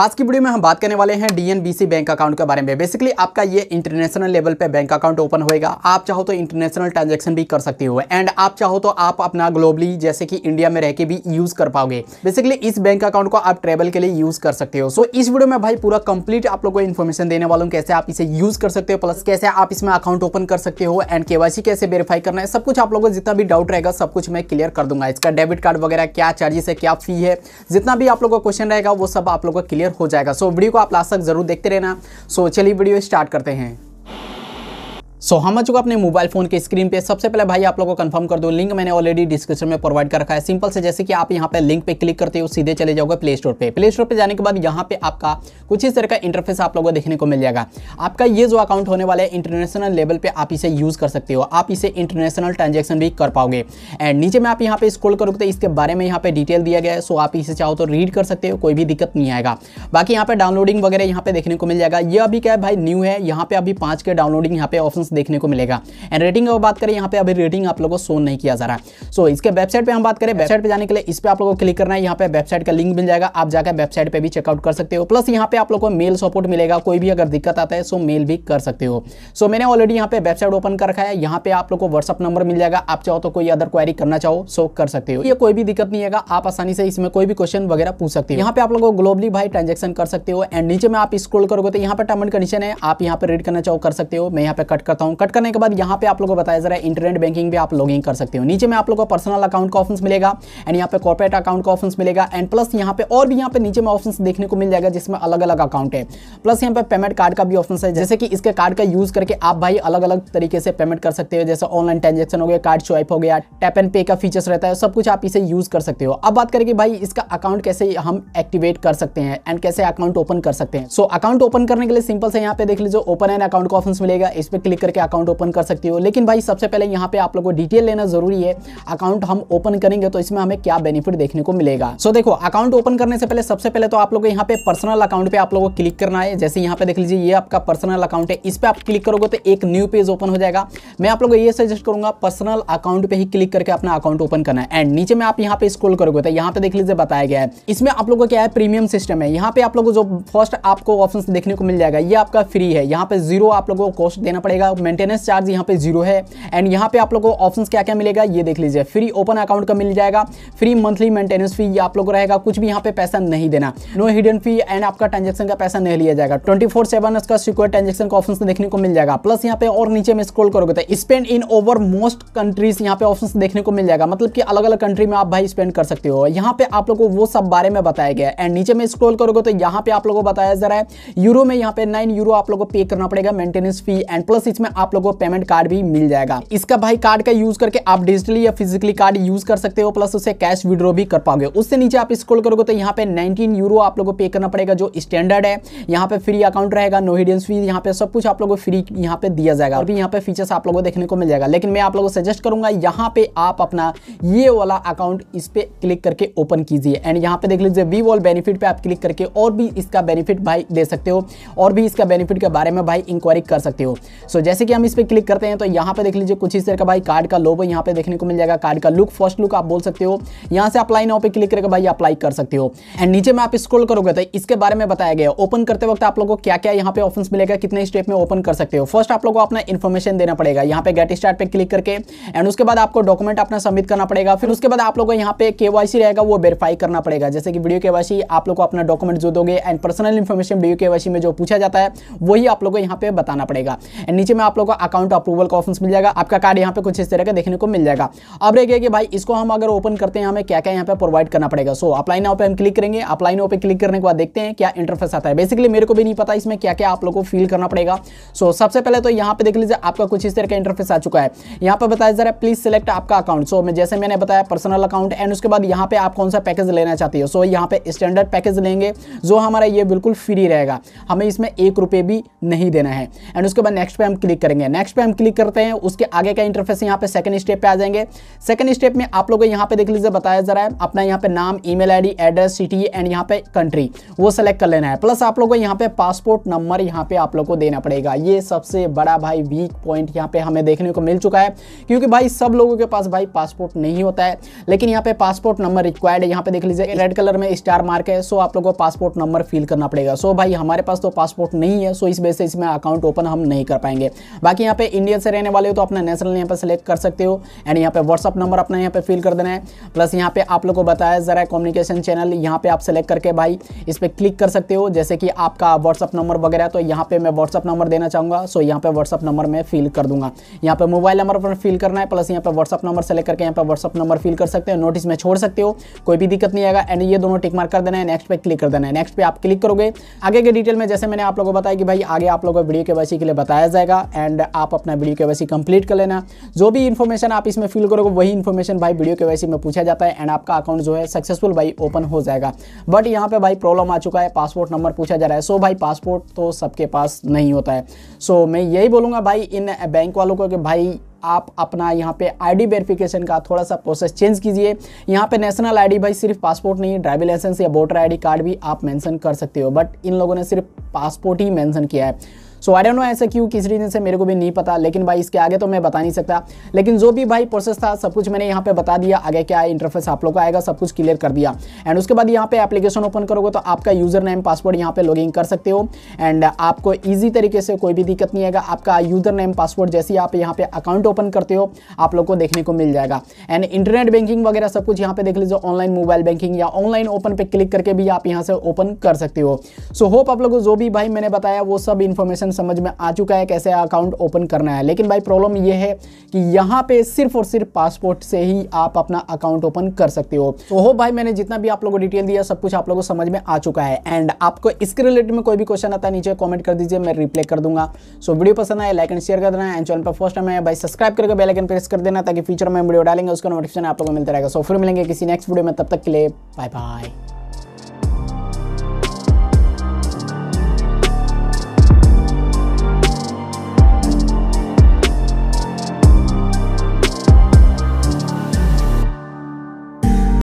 आज की वीडियो में हम बात करने वाले हैं डीएनबीसी बैंक अकाउंट के बारे में बेसिकली आपका ये इंटरनेशनल लेवल पे बैंक अकाउंट ओपन होएगा आप चाहो तो इंटरनेशनल ट्रांजैक्शन भी कर सकते हो एंड आप चाहो तो आप अपना ग्लोबली जैसे कि इंडिया में रह के भी यूज कर पाओगे बेसिकली इस बैंक अकाउंट को आप ट्रेवल के लिए यूज कर सकते हो सो so, इस वीडियो में भाई पूरा कंप्लीट आप लोग को इन्फॉर्मेशन देने वालों कैसे आप इसे यूज कर सकते हो प्लस कैसे आप इसमें अकाउंट ओपन कर सकते हो एंड के कैसे वेरीफाई करना है सब कुछ आप लोगों को जितना भी डाउट रहेगा सब कुछ मैं क्लियर कर दूंगा इसका डेबिट कार्ड वगैरह क्या चार्जेस है क्या फी है जितना भी आप लोगों का क्वेश्चन रहेगा वो सब आप लोगों को क्लियर क्लियर हो जाएगा सो so, वीडियो को आप लास्ट तक जरूर देखते रहना सो so, चलिए वीडियो स्टार्ट करते हैं सो so, हम आ चुका अपने मोबाइल फोन के स्क्रीन पे सबसे पहले भाई आप लोगों को कंफर्म कर दो लिंक मैंने ऑलरेडी डिस्क्रिप्शन में प्रोवाइड कर रखा है सिंपल से जैसे कि आप यहाँ पे लिंक पे क्लिक करते हो सीधे चले जाओगे प्ले स्टोर पे प्ले स्टोर पे जाने के बाद यहाँ पे आपका कुछ इस तरह का इंटरफेस आप लोगों को देखने को मिल जाएगा आपका ये जो अकाउंट होने वाला है इंटरनेशनल लेवल पर आप इसे यूज़ कर सकते हो आप इसे इंटरनेशनल ट्रांजेक्शन भी कर पाओगे एंड नीचे में आप यहाँ पे स्क्रोल करोगे तो इसके बारे में यहाँ पे डिटेल दिया गया है सो आप इसे चाहो तो रीड कर सकते हो कोई भी दिक्कत नहीं आएगा बाकी यहाँ पे डाउनलोडिंग वगैरह यहाँ पे देखने को मिल जाएगा ये अभी क्या है भाई न्यू है यहाँ पे अभी पाँच के डाउनलोडिंग यहाँ पे ऑप्शन ऑप्शंस देखने को मिलेगा एंड रेटिंग की बात करें यहाँ पे अभी रेटिंग आप लोगों को शो नहीं किया जा रहा है सो इसके वेबसाइट पर हम बात करें वेबसाइट पर जाने के लिए इस पर आप लोगों को क्लिक करना है यहाँ पे वेबसाइट का लिंक मिल जाएगा आप जाकर वेबसाइट पर भी चेकआउट कर सकते हो प्लस यहाँ पे आप लोग को मेल सपोर्ट मिलेगा कोई भी अगर दिक्कत आता है सो मेल भी कर सकते हो सो मैंने ऑलरेडी यहाँ पे वेबसाइट ओपन कर रखा है यहाँ पे आप लोग को व्हाट्सअप नंबर मिल जाएगा आप चाहो तो कोई अदर क्वारी करना चाहो सो कर सकते हो ये कोई भी दिक्कत नहीं है आप आसानी से इसमें कोई भी क्वेश्चन वगैरह पूछ सकते हो यहाँ पे आप लोगों को ग्लोबली भाई ट्रांजेक्शन कर सकते हो एंड नीचे में आप स्क्रोल करोगे तो यहाँ पर टर्म एंड कंडीशन है आप यहाँ पर रीड करना चाहो कर सकते हो मैं यहाँ पे कट कर करता हूँ कट करने के बाद यहाँ पे आप लोगों को बताया जा रहा है इंटरनेट बैंकिंग भी आप लॉगिंग कर सकते हो नीचे में आप लोगों को पर्सनल अकाउंट का ऑप्शन मिलेगा एंड यहाँ पे कॉर्पोरेट अकाउंट का ऑप्शन मिलेगा एंड प्लस यहाँ पे और भी यहाँ पे नीचे में ऑप्शन देखने को मिल जाएगा जिसमें अलग अलग अकाउंट है प्लस यहाँ पे पेमेंट कार्ड का भी ऑप्शन है जैसे कि इसके कार्ड का यूज करके आप भाई अलग अलग तरीके से पेमेंट कर सकते हो जैसे ऑनलाइन ट्रांजेक्शन हो गया कार्ड स्वाइप हो गया टैप एंड पे का फीचर्स रहता है सब कुछ आप इसे यूज कर सकते हो अब बात करें कि भाई इसका अकाउंट कैसे हम एक्टिवेट कर सकते हैं एंड कैसे अकाउंट ओपन कर सकते हैं सो अकाउंट ओपन करने के लिए सिंपल से यहाँ पे देख लीजिए ओपन एंड अकाउंट का ऑप्शन मिलेगा इस पर क्लिक करके अकाउंट ओपन कर सकती हो लेकिन भाई सबसे पहले यहाँ पे आप लोगों को डिटेल लेना जरूरी है अकाउंट हम ओपन करेंगे तो इसमें हमें क्या बेनिफिट देखने को मिलेगा सो so, देखो अकाउंट ओपन करने से पहले सबसे पहले तो आप लोगों को यहाँ पे पर्सनल अकाउंट पे आप लोगों को क्लिक करना है जैसे यहाँ पे देख लीजिए ये आपका पर्सनल अकाउंट है इस पर आप क्लिक करोगे तो एक न्यू पेज ओपन हो जाएगा मैं आप लोगों को ये सजेस्ट करूंगा पर्सनल अकाउंट पे ही क्लिक करके अपना अकाउंट ओपन करना है एंड नीचे में आप यहाँ पे स्क्रोल करोगे तो यहाँ पे देख लीजिए बताया गया है इसमें आप लोगों को क्या है प्रीमियम सिस्टम है यहाँ पे आप लोगों को जो फर्स्ट आपको ऑप्शन देखने को मिल जाएगा ये आपका फ्री है यहाँ पे जीरो आप लोगों को कॉस्ट देना पड़ेगा ऑफ मेंटेनेंस चार्ज यहाँ पे जीरो है एंड यहाँ पे आप लोगों को ऑप्शन क्या क्या मिलेगा ये देख लीजिए फ्री ओपन अकाउंट का मिल जाएगा फ्री मंथली मेंटेनेंस फी ये आप लोग को रहेगा कुछ भी यहाँ पे पैसा नहीं देना नो हिडन फी एंड आपका ट्रांजेक्शन का पैसा नहीं लिया जाएगा ट्वेंटी फोर सेवन उसका सिक्योर ट्रांजेक्शन का ऑप्शन देखने को मिल जाएगा प्लस यहाँ पे और नीचे में स्क्रोल करोगे तो spend in over most countries यहाँ पे ऑप्शन देखने को मिल जाएगा मतलब कि अलग अलग कंट्री में आप भाई स्पेंड कर सकते हो यहाँ पे आप लोग को वो सब बारे में बताया गया एंड नीचे में स्क्रोल करोगे तो यहाँ पे आप लोग को बताया जा रहा है यूरो में यहाँ पे नाइन यूरो आप लोग को पे करना पड़ेगा मेंटेनेंस फी एंड प्लस इसमें में आप लोगों को पेमेंट कार्ड भी मिल जाएगा इसका भाई कार्ड का यूज करके आप डिजिटली या फिजिकली कार्ड यूज कर सकते हो प्लस उसे कैश विड्रॉ भी कर पाओगे उससे नीचे आप स्क्रॉल करोगे तो यहाँ पे नाइनटीन यूरो आप लोगों को पे करना पड़ेगा जो स्टैंडर्ड है यहाँ पे फ्री अकाउंट रहेगा नो हिडियंस फीस यहाँ पे सब कुछ आप लोगों को फ्री यहाँ पे दिया जाएगा अभी यहाँ पे फीचर्स आप लोगों को देखने को मिल जाएगा लेकिन मैं आप लोगों को सजेस्ट करूंगा यहाँ पे आप अपना ये वाला अकाउंट इस पर क्लिक करके ओपन कीजिए एंड यहाँ पे देख लीजिए वी वॉल बेनिफिट पे आप क्लिक करके और भी इसका बेनिफिट भाई ले सकते हो और भी इसका बेनिफिट के बारे में भाई इंक्वायरी कर सकते हो सो so, जैसे जैसे कि हम इस पर क्लिक करते हैं तो यहाँ पे देख लीजिए कुछ इस तरह का भाई कार्ड का लोबो यहाँ पे देखने को मिल जाएगा कार्ड का लुक फर्स्ट लुक आप बोल सकते हो यहाँ से अप्लाई नाउ पे क्लिक करके भाई अप्लाई कर सकते हो एंड नीचे में आप स्क्रोल करोगे तो इसके बारे में बताया गया ओपन करते वक्त आप लोगों को क्या क्या यहाँ पे ऑप्शन मिलेगा कितने स्टेप में ओपन कर सकते हो फर्स्ट आप लोग को अपना इन्फॉर्मेशन देना पड़ेगा यहाँ पे गेट स्टार्ट पे क्लिक करके एंड उसके बाद आपको डॉक्यूमेंट अपना सबमिट करना पड़ेगा फिर उसके बाद आप लोगों को यहाँ पे के रहेगा वो वेरीफाई करना पड़ेगा जैसे कि वीडियो के आप लोग को अपना डॉक्यूमेंट जो दोगे एंड पर्सनल इन्फॉर्मेशन वीडियो के में जो पूछा जाता है वही आप लोगों को यहाँ पे बताना पड़ेगा एंड नीचे में आप लोगों को अकाउंट अप्रूवल का ऑप्शन मिल जाएगा आपका कार्ड यहाँ पे कुछ इस तरह का देखने को मिल जाएगा अब रह गया कि भाई इसको हम अगर ओपन करते हैं हमें क्या क्या यहाँ पे प्रोवाइड करना पड़ेगा सो अपलाइन नाउ पे हम क्लिक करेंगे अपलाइन नाउ पे क्लिक करने के बाद देखते हैं क्या इंटरफेस आता है बेसिकली मेरे को भी नहीं पता इसमें क्या क्या आप लोग को फिल करना पड़ेगा सो सबसे पहले तो यहाँ पे देख लीजिए आपका कुछ इस तरह का इंटरफेस आ चुका है यहाँ पे बताया जा रहा है प्लीज सिलेक्ट आपका अकाउंट सो मैं जैसे मैंने बताया पर्सनल अकाउंट एंड उसके बाद यहाँ पे आप कौन सा पैकेज लेना चाहते हो सो यहाँ पे स्टैंडर्ड पैकेज लेंगे जो हमारा ये बिल्कुल फ्री रहेगा हमें इसमें एक रुपये भी नहीं देना है एंड उसके बाद नेक्स्ट पे हम क्लिक करेंगे नेक्स्ट पे हम क्लिक करते हैं उसके आगे का इंटरफेस यहाँ पे सेकंड स्टेप पे आ जाएंगे सेकंड स्टेप में आप लोगों को यहाँ पे देख लीजिए बताया जा रहा है अपना यहाँ पे नाम email address city and यहाँ पे कंट्री वो सेलेक्ट कर लेना है प्लस आप लोग को यहाँ पे पासपोर्ट नंबर यहाँ पे आप लोग को देना पड़ेगा ये सबसे बड़ा भाई वीक पॉइंट यहाँ पे हमें देखने को मिल चुका है क्योंकि भाई सब लोगों के पास भाई पासपोर्ट नहीं होता है लेकिन यहाँ पे पासपोर्ट नंबर रिक्वायर्ड है यहाँ पे देख लीजिए रेड कलर में स्टार मार्क है सो आप लोगों को पासपोर्ट नंबर फिल करना पड़ेगा सो भाई हमारे पास तो पासपोर्ट नहीं है सो इस वजह से इसमें अकाउंट ओपन हम नहीं कर पाएंगे बाकी यहाँ पे इंडियन से रहने वाले हो तो अपना नेशनल यहाँ पे सिलेक्ट कर सकते हो एंड यहाँ पे व्हाट्सअप नंबर अपना यहाँ पे फिल कर देना है प्लस यहाँ पे आप लोग को बताया ज़रा कम्युनिकेशन चैनल यहाँ पे आप सेलेक्ट करके भाई इस पर क्लिक कर सकते हो जैसे कि आपका व्हाट्सअप नंबर वगैरह तो यहाँ पे मैं व्हाट्सअप नंबर देना चाहूँगा सो यहाँ पे व्हाट्सअप नंबर मैं फिल कर दूंगा यहाँ पे मोबाइल नंबर पर फिल करना है प्लस यहाँ पे व्हाट्सअप नंबर सेलेक्ट करके यहाँ पे व्हाट्सअप नंबर फिल कर सकते हो नोटिस में छोड़ सकते हो कोई भी दिक्कत नहीं आएगा एंड ये दोनों टिक मार कर देना है नेक्स्ट पे क्लिक कर देना है नेक्स्ट पे आप क्लिक करोगे आगे के डिटेल में जैसे मैंने आप लोगों को बताया कि भाई आगे आप लोगों को वीडियो के वैसे के लिए बताया जाएगा एंड आप अपना वीडियो के वैसी कंप्लीट कर लेना जो भी इन्फॉर्मेशन आप इसमें फिल करोगे वही इन्फॉर्मेशन भाई वीडियो के वैसी में पूछा जाता है एंड आपका अकाउंट जो है सक्सेसफुल भाई ओपन हो जाएगा बट यहाँ पर भाई प्रॉब्लम आ चुका है पासपोर्ट नंबर पूछा जा रहा है सो भाई पासपोर्ट तो सबके पास नहीं होता है सो मैं यही बोलूँगा भाई इन बैंक वालों को कि भाई आप अपना यहाँ पे आईडी वेरिफिकेशन का थोड़ा सा प्रोसेस चेंज कीजिए यहाँ पे नेशनल आईडी भाई सिर्फ पासपोर्ट नहीं ड्राइविंग लाइसेंस या वोटर आईडी कार्ड भी आप मेंशन कर सकते हो बट इन लोगों ने सिर्फ पासपोर्ट ही मेंशन किया है सो आई डोंट नो ऐसा क्यों किस रीजन से मेरे को भी नहीं पता लेकिन भाई इसके आगे तो मैं बता नहीं सकता लेकिन जो भी भाई प्रोसेस था सब कुछ मैंने यहाँ पे बता दिया आगे क्या है इंटरफेस आप लोग का आएगा सब कुछ क्लियर कर दिया एंड उसके बाद यहाँ पे एप्लीकेशन ओपन करोगे तो आपका यूजर नेम पासवर्ड यहाँ पे लॉग कर सकते हो एंड आपको ईजी तरीके से कोई भी दिक्कत नहीं आएगा आपका यूजर नेम पासवर्ड जैसे आप यहाँ पे अकाउंट ओपन करते हो आप लोग को देखने को मिल जाएगा एंड इंटरनेट बैंकिंग वगैरह सब कुछ यहाँ पे देख लीजिए ऑनलाइन मोबाइल बैंकिंग या ऑनलाइन ओपन पे क्लिक करके भी आप यहाँ से ओपन कर सकते हो सो होप आप लोगों को जो भी भाई मैंने बताया वो सब इन्फॉर्मेशन सेक्शन समझ में आ चुका है कैसे अकाउंट ओपन करना है लेकिन भाई प्रॉब्लम ये है कि यहाँ पे सिर्फ और सिर्फ पासपोर्ट से ही आप अपना अकाउंट ओपन कर सकते हो तो हो भाई मैंने जितना भी आप लोगों को डिटेल दिया सब कुछ आप लोगों को समझ में आ चुका है एंड आपको इसके रिलेटेड में कोई भी क्वेश्चन आता है नीचे कॉमेंट कर दीजिए मैं रिप्लाई कर दूंगा सो वीडियो पसंद आए लाइक एंड शेयर कर देना एंड चैनल पर फर्स्ट टाइम है भाई सब्सक्राइब करके बेलाइन प्रेस कर देना ताकि फ्यूचर में वीडियो डालेंगे उसका नोटिफिकेशन आप लोगों को मिलता रहेगा सो फिर मिलेंगे किसी नेक्स्ट वीडियो में तब तक के लिए बाय बाय